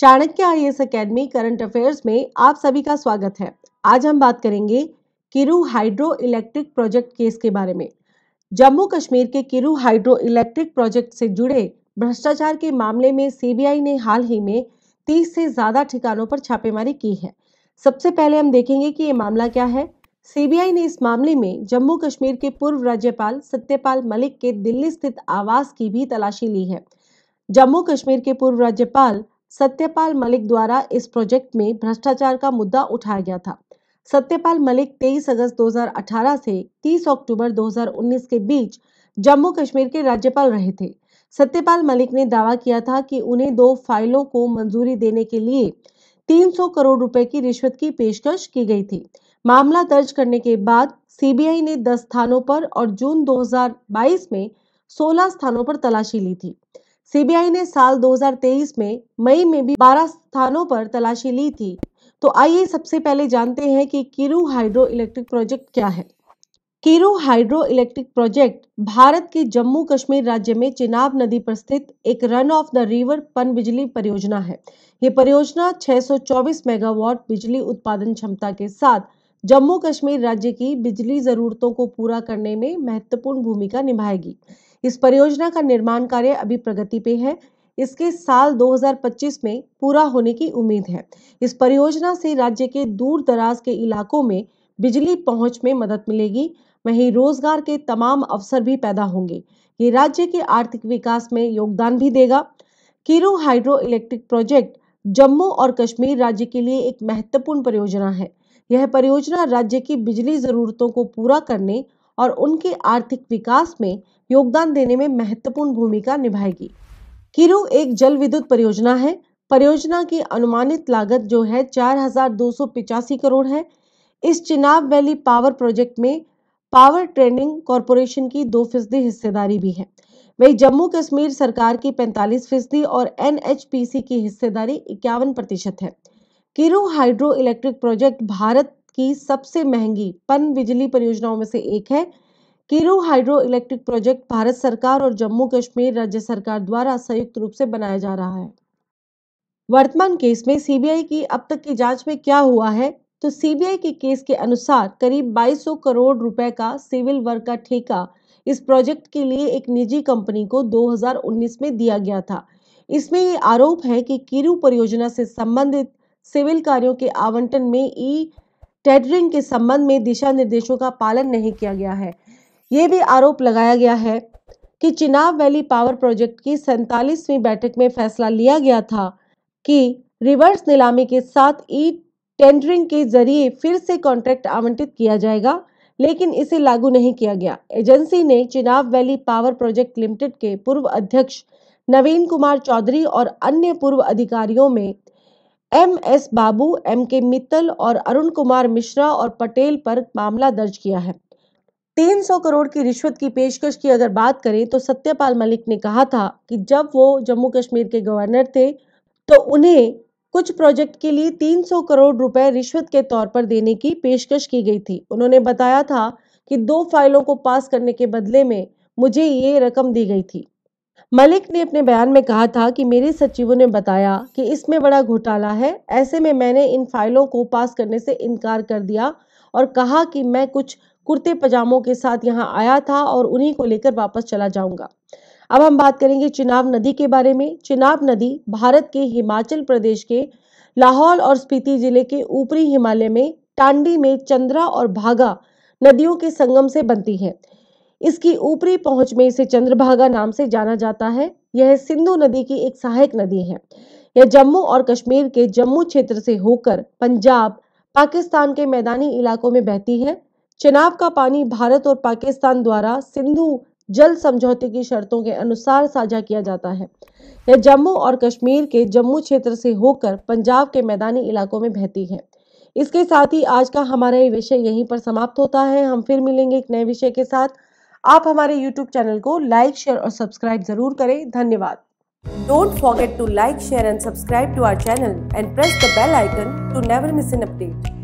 Chanakya I S academy current affairs में आप सभी का स्वागत है आज हम बात करेंगे Kiru hydro electric project case के बारे में जम्मू कश्मीर के किरू हाइड्रो इलेक्ट्रिक प्रोजेक्ट से जुड़े भ्रष्टाचार के मामले में सीबीआई ने हाल ही में तीस से ज्यादा ठिकानों पर छापेमारी की है सबसे पहले हम देखेंगे कि ये मामला क्या है सीबीआई ने इस मामले में जम्मू कश्मीर के पूर्व राज्यपाल सत्यपाल मलिक के दिल्ली स्थित आवास की भी तलाशी ली है जम्मू कश्मीर के पूर्व राज्यपाल सत्यपाल मलिक द्वारा इस प्रोजेक्ट में भ्रष्टाचार का मुद्दा उठाया गया था सत्यपाल मलिक 23 अगस्त 2018 से 30 अक्टूबर 2019 के बीच जम्मू कश्मीर के राज्यपाल रहे थे सत्यपाल मलिक ने दावा किया था कि उन्हें दो फाइलों को मंजूरी देने के लिए 300 करोड़ रुपए की रिश्वत की पेशकश की गई थी मामला दर्ज करने के बाद सीबीआई ने 10 स्थानों पर और जून 2022 में 16 स्थानों पर तलाशी ली थी सीबीआई ने साल 2023 में मई में भी 12 स्थानों पर तलाशी ली थी तो आइए सबसे पहले जानते हैं कि किरू हाइड्रो इलेक्ट्रिक प्रोजेक्ट क्या है Kiru hydro electric project Bharat के जम्मू कश्मीर राज्य में चिनाब नदी पर स्थित एक रन ऑफ द रिवर पन बिजली परियोजना है ये परियोजना 624 मेगावाट बिजली उत्पादन क्षमता के साथ जम्मू कश्मीर राज्य की बिजली जरूरतों को पूरा करने में महत्वपूर्ण भूमिका निभाएगी इस परियोजना का निर्माण कार्य अभी प्रगति पे है इसके साल 2025 में पूरा होने की उम्मीद है इस परियोजना से राज्य के दूर दराज के इलाकों में बिजली पहुंच में मदद मिलेगी वहीं रोजगार के तमाम अवसर भी पैदा होंगे ये राज्य के आर्थिक विकास में योगदान भी देगा Kiru hydro electric project Jammu और कश्मीर राज्य के लिए एक महत्वपूर्ण परियोजना है यह परियोजना राज्य की बिजली जरूरतों को पूरा करने और उनके आर्थिक विकास में योगदान देने में महत्वपूर्ण भूमिका निभाएगी किरू एक जल विद्युत परियोजना है परियोजना की अनुमानित लागत जो है चार करोड़ है इस चिनाब वैली पावर प्रोजेक्ट में पावर ट्रेडिंग कॉरपोरेशन की दो फीसदी हिस्सेदारी भी है वही जम्मू कश्मीर सरकार की 45 फीसदी और एनएचपीसी की हिस्सेदारी इक्यावन प्रतिशत है Kiru hydro electric project Bharat की सबसे महंगी पन बिजली परियोजनाओं में से एक है Kiru hydro electric project Bharat सरकार और जम्मू कश्मीर राज्य सरकार द्वारा संयुक्त रूप से बनाया जा रहा है वर्तमान केस में सीबीआई की अब तक की जांच में क्या हुआ है तो सीबीआई के केस के अनुसार करीब 2200 करोड़ रुपए का सिविल वर्क का ठेका इस प्रोजेक्ट के लिए एक निजी कंपनी को 2019 में दिया गया था इसमें ये आरोप है कि किरू परियोजना से संबंधित सिविल कार्यों के आवंटन में ई टेडरिंग के संबंध में दिशा निर्देशों का पालन नहीं किया गया है ये भी आरोप लगाया गया है कि चिनाब वैली पावर प्रोजेक्ट की सैतालीसवीं बैठक में फैसला लिया गया था कि रिवर्स नीलामी के साथ ई टेंडरिंग के जरिए फिर से कॉन्ट्रैक्ट आवंटित किया जाएगा लेकिन इसे लागू नहीं किया गया एजेंसी ने Chenab valley power project limited के पूर्व अध्यक्ष नवीन कुमार चौधरी और अन्य पूर्व अधिकारियों में एम एस बाबू एम के मित्तल और अरुण कुमार मिश्रा और पटेल पर मामला दर्ज किया है 300 करोड़ की रिश्वत की पेशकश की अगर बात करें तो सत्यपाल मलिक ने कहा था कि जब वो जम्मू कश्मीर के गवर्नर थे तो उन्हें कुछ प्रोजेक्ट के लिए 300 करोड़ रुपए रिश्वत के तौर पर देने की पेशकश की गई थी उन्होंने बताया था कि दो फाइलों को पास करने के बदले में मुझे ये रकम दी गई थी मलिक ने अपने बयान में कहा था कि मेरे सचिवों ने बताया कि इसमें बड़ा घोटाला है ऐसे में मैंने इन फाइलों को पास करने से इनकार कर दिया और कहा कि मैं कुछ कुर्ते पजामों के साथ यहाँ आया था और उन्हीं को लेकर वापस चला जाऊंगा अब हम बात करेंगे चिनाब नदी के बारे में चिनाब नदी भारत के हिमाचल प्रदेश के लाहौल और स्पीति जिले के ऊपरी हिमालय में टांडी में चंद्रा और भागा नदियों के संगम से बनती है इसकी ऊपरी पहुंच में इसे चंद्रभागा नाम से जाना जाता है यह सिंधु नदी की एक सहायक नदी है यह जम्मू और कश्मीर के जम्मू क्षेत्र से होकर पंजाब पाकिस्तान के मैदानी इलाकों में बहती है चनाब का पानी भारत और पाकिस्तान द्वारा सिंधु जल समझौते की शर्तों के अनुसार साझा किया जाता है यह जम्मू और कश्मीर के जम्मू क्षेत्र से होकर पंजाब के मैदानी इलाकों में बहती है इसके साथ ही आज का हमारा ये विषय यहीं पर समाप्त होता है हम फिर मिलेंगे एक नए विषय के साथ आप हमारे YouTube चैनल को लाइक शेयर और सब्सक्राइब जरूर करें धन्यवाद don't forget to like share and subscribe to our channel and press the bell icon to never miss an update